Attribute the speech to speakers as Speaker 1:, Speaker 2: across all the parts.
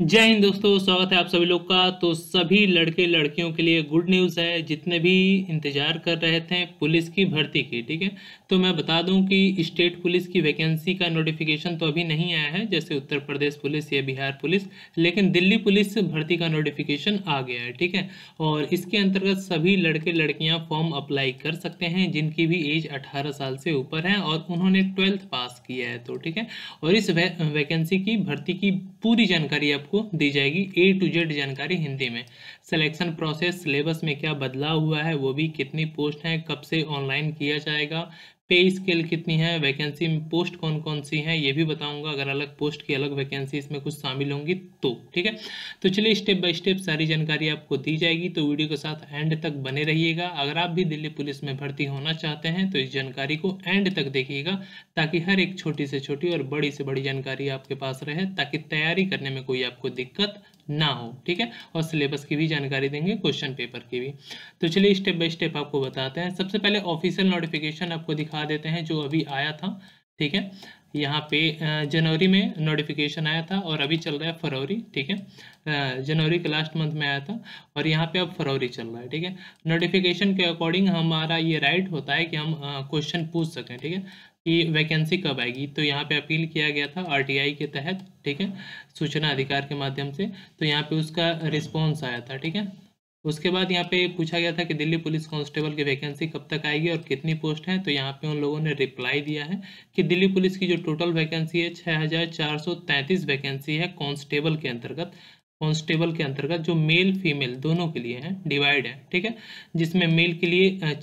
Speaker 1: जय हिंद दोस्तों स्वागत है आप सभी लोग का तो सभी लड़के लड़कियों के लिए गुड न्यूज़ है जितने भी इंतज़ार कर रहे थे पुलिस की भर्ती की ठीक है तो मैं बता दूं कि स्टेट पुलिस की वैकेंसी का नोटिफिकेशन तो अभी नहीं आया है जैसे उत्तर प्रदेश पुलिस या बिहार पुलिस लेकिन दिल्ली पुलिस भर्ती का नोटिफिकेशन आ गया है ठीक है और इसके अंतर्गत सभी लड़के लड़कियाँ फॉर्म अप्लाई कर सकते हैं जिनकी भी एज अठारह साल से ऊपर है और उन्होंने ट्वेल्थ पास किया है तो ठीक है और इस वैकेंसी की भर्ती की पूरी जानकारी आपको दी जाएगी ए टू जेड जानकारी हिंदी में सिलेक्शन प्रोसेस सिलेबस में क्या बदलाव हुआ है वो भी कितनी पोस्ट हैं कब से ऑनलाइन किया जाएगा पे स्केल कितनी है वैकेंसी में पोस्ट कौन कौन सी है ये भी बताऊंगा अगर अलग पोस्ट की अलग वैकेंसी इसमें कुछ शामिल होंगी तो ठीक है तो चलिए स्टेप बाय स्टेप सारी जानकारी आपको दी जाएगी तो वीडियो के साथ एंड तक बने रहिएगा अगर आप भी दिल्ली पुलिस में भर्ती होना चाहते हैं तो इस जानकारी को एंड तक देखिएगा ताकि हर एक छोटी से छोटी और बड़ी से बड़ी जानकारी आपके पास रहे ताकि तैयारी करने में कोई आपको दिक्कत ना हो ठीक है और सिलेबस की भी जानकारी देंगे क्वेश्चन पेपर की भी तो चलिए स्टेप बाय स्टेप आपको बताते हैं सबसे पहले ऑफिशियल नोटिफिकेशन आपको दिखा देते हैं जो अभी आया था ठीक है यहाँ पे जनवरी में नोटिफिकेशन आया था और अभी चल रहा है फरवरी ठीक है जनवरी के लास्ट मंथ में आया था और यहाँ पे अब फरवरी चल रहा है ठीक है नोटिफिकेशन के अकॉर्डिंग हमारा ये राइट होता है कि हम क्वेश्चन पूछ सकें ठीक है कि वैकेंसी कब आएगी तो यहाँ पे अपील किया गया था आरटीआई के तहत ठीक है सूचना अधिकार के माध्यम से तो यहाँ पे उसका रिस्पॉन्स आया था ठीक है उसके बाद यहाँ पे पूछा गया था कि दिल्ली पुलिस कांस्टेबल की वैकेंसी कब तक आएगी और कितनी पोस्ट हैं तो यहाँ पे उन लोगों ने रिप्लाई दिया है कि दिल्ली पुलिस की जो टोटल वैकेंसी है 6433 वैकेंसी है कांस्टेबल के अंतर्गत कांस्टेबल के अंतर्गत जो मेल फीमेल दोनों के लिए है डिवाइड है ठीक है जिसमें मेल के लिए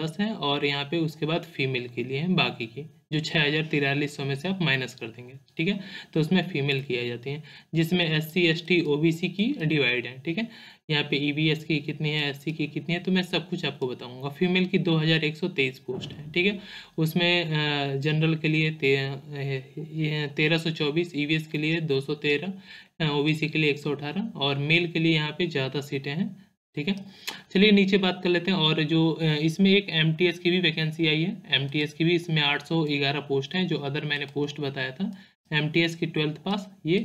Speaker 1: दस है और यहाँ पे उसके बाद फीमेल के लिए हैं बाकी की जो छः हज़ार तिरालीस सौ में से आप माइनस कर देंगे ठीक है तो उसमें फीमेल की आ जाती है जिसमें S C S T O B C की डिवाइड है ठीक है यहाँ पे ई बी एस की कितनी है एस सी की कितनी है तो मैं सब कुछ आपको बताऊंगा फीमेल की दो हज़ार एक सौ तेईस पोस्ट है ठीक है उसमें जनरल के लिए तेरह सौ चौबीस ई वी एस के लिए दो सौ तेरह ओ बी सी के लिए एक सौ अठारह और मेल के लिए यहाँ पे ज़्यादा सीटें हैं ठीक है चलिए नीचे बात कर लेते हैं और जो इसमें एक एम की भी वैकेंसी आई है एम की भी इसमें आठ पोस्ट हैं जो अदर मैंने पोस्ट बताया था एम की ट्वेल्थ पास ये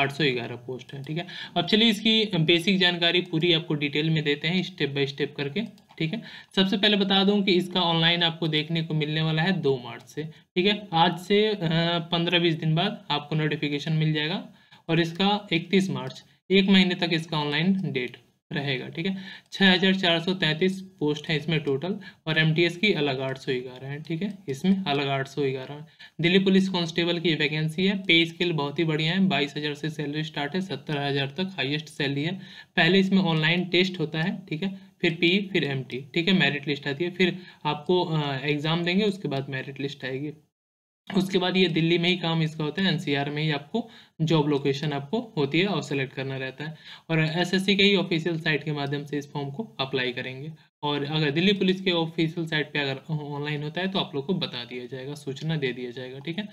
Speaker 1: 811 पोस्ट है ठीक है अब चलिए इसकी बेसिक जानकारी पूरी आपको डिटेल में देते हैं स्टेप बाय स्टेप करके ठीक है सबसे पहले बता दूं कि इसका ऑनलाइन आपको देखने को मिलने वाला है दो मार्च से ठीक है आज से पंद्रह बीस दिन बाद आपको नोटिफिकेशन मिल जाएगा और इसका इकतीस मार्च एक महीने तक इसका ऑनलाइन डेट रहेगा ठीक है छः हज़ार चार सौ तैंतीस पोस्ट है इसमें टोटल और एमटीएस की अलग आठ सौ ग्यारह है ठीक है इसमें अलग आठ सौ ग्यारह है दिल्ली पुलिस कांस्टेबल की वैकेंसी है पे स्केल बहुत ही बढ़िया है बाईस हज़ार से सैलरी स्टार्ट है सत्तर हज़ार तक हाईएस्ट सैलरी है पहले इसमें ऑनलाइन टेस्ट होता है ठीक है फिर पी फिर एम ठीक है मेरिट लिस्ट आती है फिर आपको एग्ज़ाम देंगे उसके बाद मेरिट लिस्ट आएगी उसके बाद ये दिल्ली में ही काम इसका होता है एनसीआर में ही आपको जॉब लोकेशन आपको होती है और सेलेक्ट करना रहता है और एसएससी के ही ऑफिशियल साइट के माध्यम से इस फॉर्म को अप्लाई करेंगे और अगर दिल्ली पुलिस के ऑफिशियल साइट पे अगर ऑनलाइन होता है तो आप लोग को बता दिया जाएगा सूचना दे दिया जाएगा ठीक है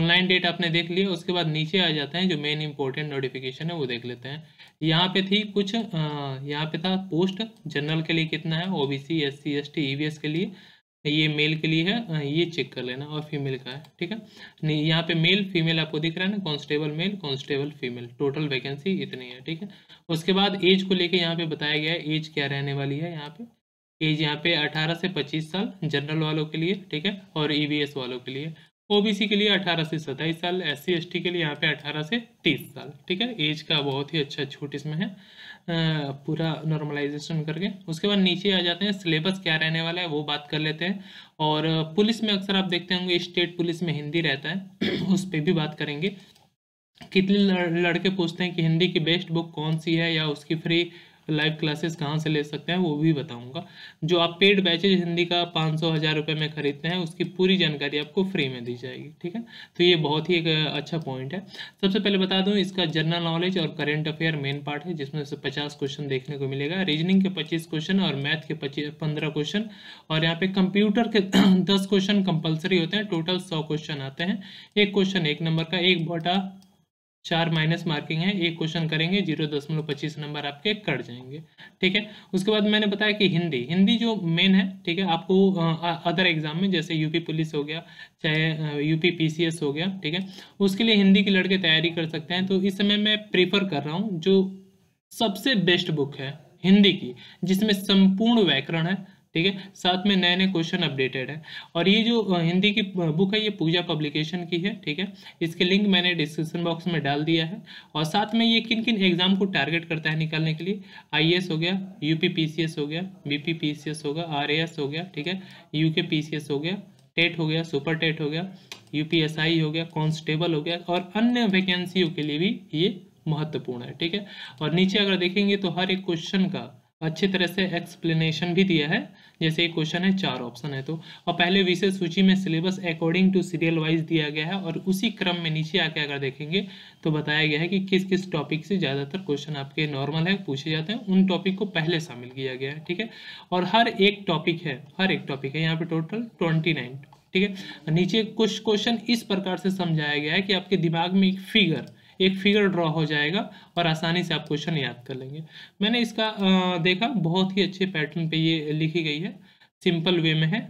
Speaker 1: ऑनलाइन डेट आपने देख लिया उसके बाद नीचे आ जाते हैं जो मेन इंपॉर्टेंट नोटिफिकेशन है वो देख लेते हैं यहाँ पे थी कुछ यहाँ पे था पोस्ट जनरल के लिए कितना है O B C S C S T के लिए ये मेल के लिए है ये चेक कर लेना और फीमेल का है ठीक है नहीं यहाँ पे मेल फीमेल आपको दिख रहा है ना constable male constable female total vacancy इतनी है ठीक है उसके बाद एज को लेके यहाँ पे बताया गया है एज क्या रहने वाली है यहाँ पे एज यहाँ पे 18 से 25 साल जनरल वालों के लिए ठीक है और ई वालों के लिए ओबीसी के लिए अठारह से सत्ताईस साल एस सी के लिए यहाँ पे अठारह से तीस साल ठीक है एज का बहुत ही अच्छा छूट इसमें है पूरा नॉर्मलाइजेशन करके उसके बाद नीचे आ जाते हैं सिलेबस क्या रहने वाला है वो बात कर लेते हैं और पुलिस में अक्सर आप देखते होंगे स्टेट पुलिस में हिंदी रहता है उस पर भी बात करेंगे कितने लड़के पूछते हैं कि हिंदी की बेस्ट बुक कौन सी है या उसकी फ्री लाइव क्लासेस कहाँ से ले सकते हैं वो भी बताऊंगा जो आप पेड बैचेज हिंदी का पाँच सौ हज़ार रुपये में खरीदते हैं उसकी पूरी जानकारी आपको फ्री में दी जाएगी ठीक है तो ये बहुत ही एक अच्छा पॉइंट है सबसे पहले बता दूँ इसका जनरल नॉलेज और करेंट अफेयर मेन पार्ट है जिसमें से पचास क्वेश्चन देखने को मिलेगा रीजनिंग के पच्चीस क्वेश्चन और मैथ के पच्चीस पंद्रह क्वेश्चन और यहाँ पे कंप्यूटर के दस क्वेश्चन कंपलसरी होते हैं टोटल सौ क्वेश्चन आते हैं एक क्वेश्चन एक नंबर का एक बोटा चार माइनस मार्किंग है एक क्वेश्चन करेंगे जीरो दशमलव पच्चीस नंबर आपके कट जाएंगे ठीक है उसके बाद मैंने बताया कि हिंदी हिंदी जो मेन है ठीक है आपको अदर एग्जाम में जैसे यूपी पुलिस हो गया चाहे यूपी पीसीएस हो गया ठीक है उसके लिए हिंदी के लड़के तैयारी कर सकते हैं तो इस समय मैं प्रीफर कर रहा हूँ जो सबसे बेस्ट बुक है हिंदी की जिसमें संपूर्ण व्याकरण है ठीक है साथ में नए नए क्वेश्चन अपडेटेड है और ये जो हिंदी की बुक है ये पूजा पब्लिकेशन की है ठीक है इसके लिंक मैंने डिस्क्रिप्शन बॉक्स में डाल दिया है और साथ में ये किन किन एग्जाम को टारगेट करता है निकालने के लिए आई हो गया यू हो गया बी होगा आर हो गया ठीक है यू हो गया टेट हो गया सुपर टेट हो गया यूपीएसआई हो गया कॉन्स्टेबल हो गया और अन्य वैकेंसियों के लिए भी ये महत्वपूर्ण है ठीक है और नीचे अगर देखेंगे तो हर एक क्वेश्चन का अच्छे तरह से एक्सप्लेनेशन भी दिया है जैसे ये क्वेश्चन है चार ऑप्शन है तो और पहले विषय सूची में syllabus according to serial wise दिया गया है और उसी क्रम में नीचे आके अगर देखेंगे तो बताया गया है कि किस किस टॉपिक से ज़्यादातर क्वेश्चन आपके नॉर्मल है पूछे जाते हैं उन टॉपिक को पहले शामिल किया गया है ठीक है और हर एक टॉपिक है हर एक टॉपिक है यहाँ पर टोटल ट्वेंटी ठीक है नीचे कुछ क्वेश्चन इस प्रकार से समझाया गया है कि आपके दिमाग में एक फिगर एक फिगर ड्रॉ हो जाएगा और आसानी से आप क्वेश्चन याद कर लेंगे मैंने इसका देखा बहुत ही अच्छे पैटर्न पे ये लिखी गई है सिंपल वे में है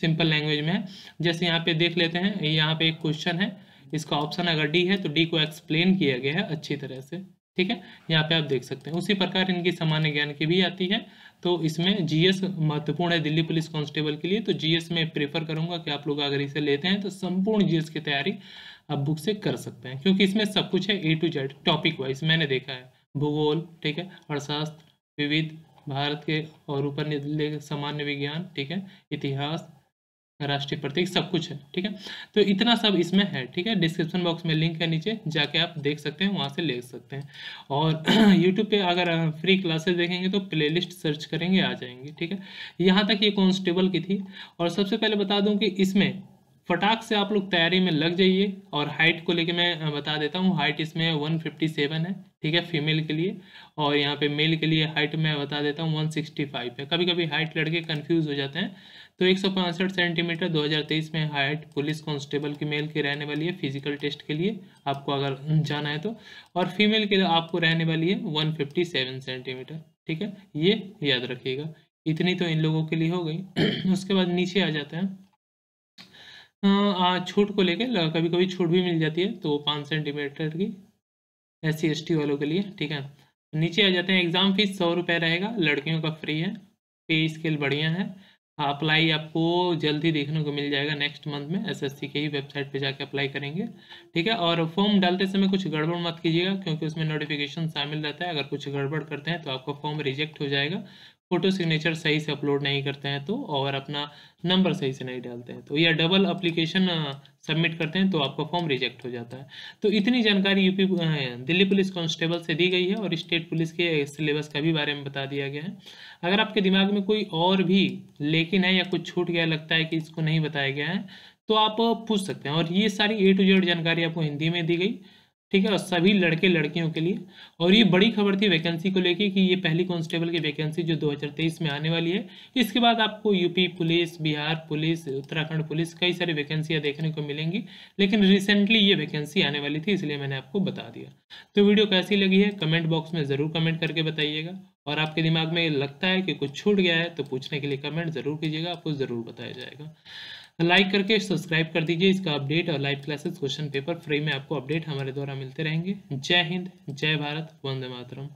Speaker 1: सिंपल लैंग्वेज में है जैसे यहाँ पे देख लेते हैं यहाँ पे एक क्वेश्चन है इसका ऑप्शन अगर डी है तो डी को एक्सप्लेन किया गया है अच्छी तरह से ठीक है यहाँ पे आप देख सकते हैं उसी प्रकार इनकी सामान्य ज्ञान की भी आती है तो इसमें जीएस महत्वपूर्ण है दिल्ली पुलिस कांस्टेबल के लिए तो जीएस में प्रेफर करूंगा कि आप लोग अगर इसे लेते हैं तो संपूर्ण जीएस की तैयारी आप बुक से कर सकते हैं क्योंकि इसमें सब कुछ है A to Z topic wise मैंने देखा है भूगोल ठीक है अर्थशास्त्र विविध भारत के और ऊपर सामान्य विज्ञान ठीक है इतिहास राष्ट्रीय प्रतीक सब कुछ है ठीक है तो इतना सब इसमें है ठीक है डिस्क्रिप्शन बॉक्स में लिंक है नीचे जाके आप देख सकते हैं वहाँ से ले सकते हैं और यूट्यूब पे अगर फ्री क्लासेस देखेंगे तो प्लेलिस्ट सर्च करेंगे आ जाएंगे ठीक है यहाँ तक ये कॉन्स्टेबल की थी और सबसे पहले बता दूँ कि इसमें फटाक से आप लोग तैयारी में लग जाइए और हाइट को लेके मैं बता देता हूँ हाइट इसमें वन फिफ्टी सेवन है ठीक है फीमेल के लिए और यहाँ पे मेल के लिए हाइट मैं बता देता हूँ वन सिक्सटी फाइव है कभी कभी हाइट लड़के कंफ्यूज हो जाते हैं तो एक सौ पैंसठ सेंटीमीटर दो हज़ार तेईस में हाइट पुलिस कांस्टेबल की मेल की रहने वाली है फिजिकल टेस्ट के लिए आपको अगर जाना है तो और फीमेल के लिए आपको रहने वाली है सेवन सेंटीमीटर ठीक है ये याद रखिएगा इतनी तो इन लोगों के लिए हो गई उसके बाद नीचे आ जाते हैं छूट को लेके कभी कभी छूट भी मिल जाती है तो पाँच सेंटीमीटर की एस सी वालों के लिए ठीक है नीचे आ जाते हैं एग्ज़ाम फीस सौ रुपये रहेगा लड़कियों का फ्री है पे स्केल बढ़िया है अप्लाई आपको जल्द ही देखने को मिल जाएगा नेक्स्ट मंथ में एसएससी के ही वेबसाइट पे जाके अप्लाई करेंगे ठीक है और फॉर्म डालते समय कुछ गड़बड़ मत कीजिएगा क्योंकि उसमें नोटिफिकेशन शामिल रहता है अगर कुछ गड़बड़ करते हैं तो आपका फॉर्म रिजेक्ट हो जाएगा फोटो सिग्नेचर सही से अपलोड नहीं करते हैं तो और अपना नंबर सही से नहीं डालते हैं तो या डबल अप्लीकेशन सबमिट करते हैं तो आपका फॉर्म रिजेक्ट हो जाता है तो इतनी जानकारी यूपी दिल्ली पुलिस कांस्टेबल से दी गई है और स्टेट पुलिस के सिलेबस का भी बारे में बता दिया गया है अगर आपके दिमाग में कोई और भी लेकिन है या कुछ छूट गया लगता है कि इसको नहीं बताया गया है तो आप पूछ सकते हैं और ये सारी ए टू जेड जानकारी आपको हिंदी में दी गई ठीक है और सभी लड़के लड़कियों के लिए और ये बड़ी खबर थी वैकेंसी को लेके कि ये पहली कांस्टेबल की वैकेंसी जो 2023 में आने वाली है इसके बाद आपको UP police Bihar police Uttarakhand police कई सारी वैकेंसियाँ देखने को मिलेंगी लेकिन रिसेंटली ये वैकेंसी आने वाली थी इसलिए मैंने आपको बता दिया तो वीडियो कैसी लगी है कमेंट बॉक्स में ज़रूर कमेंट करके बताइएगा और आपके दिमाग में लगता है कि कुछ छूट गया है तो पूछने के लिए कमेंट ज़रूर कीजिएगा आपको ज़रूर बताया जाएगा लाइक करके सब्सक्राइब कर दीजिए इसका अपडेट और live classes question paper free में आपको अपडेट हमारे द्वारा मिलते रहेंगे जय हिंद जय भारत वंदे मातरम